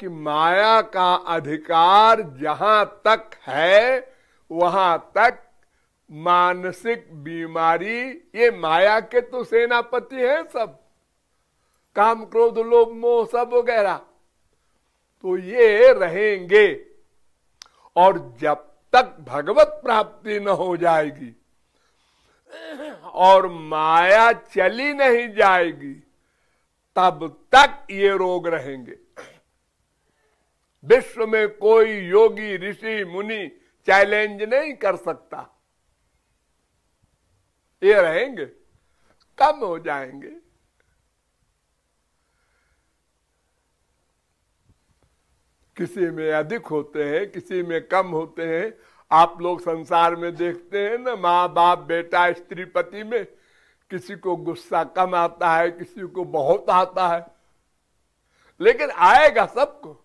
कि माया का अधिकार जहां तक है वहां तक मानसिक बीमारी ये माया के तो सेनापति हैं सब काम क्रोध लोभ मोह सब वगैरह तो ये रहेंगे और जब तक भगवत प्राप्ति न हो जाएगी और माया चली नहीं जाएगी तब तक ये रोग रहेंगे विश्व में कोई योगी ऋषि मुनि चैलेंज नहीं कर सकता ये रहेंगे कम हो जाएंगे किसी में अधिक होते हैं किसी में कम होते हैं आप लोग संसार में देखते हैं ना माँ बाप बेटा स्त्री पति में किसी को गुस्सा कम आता है किसी को बहुत आता है लेकिन आएगा सबको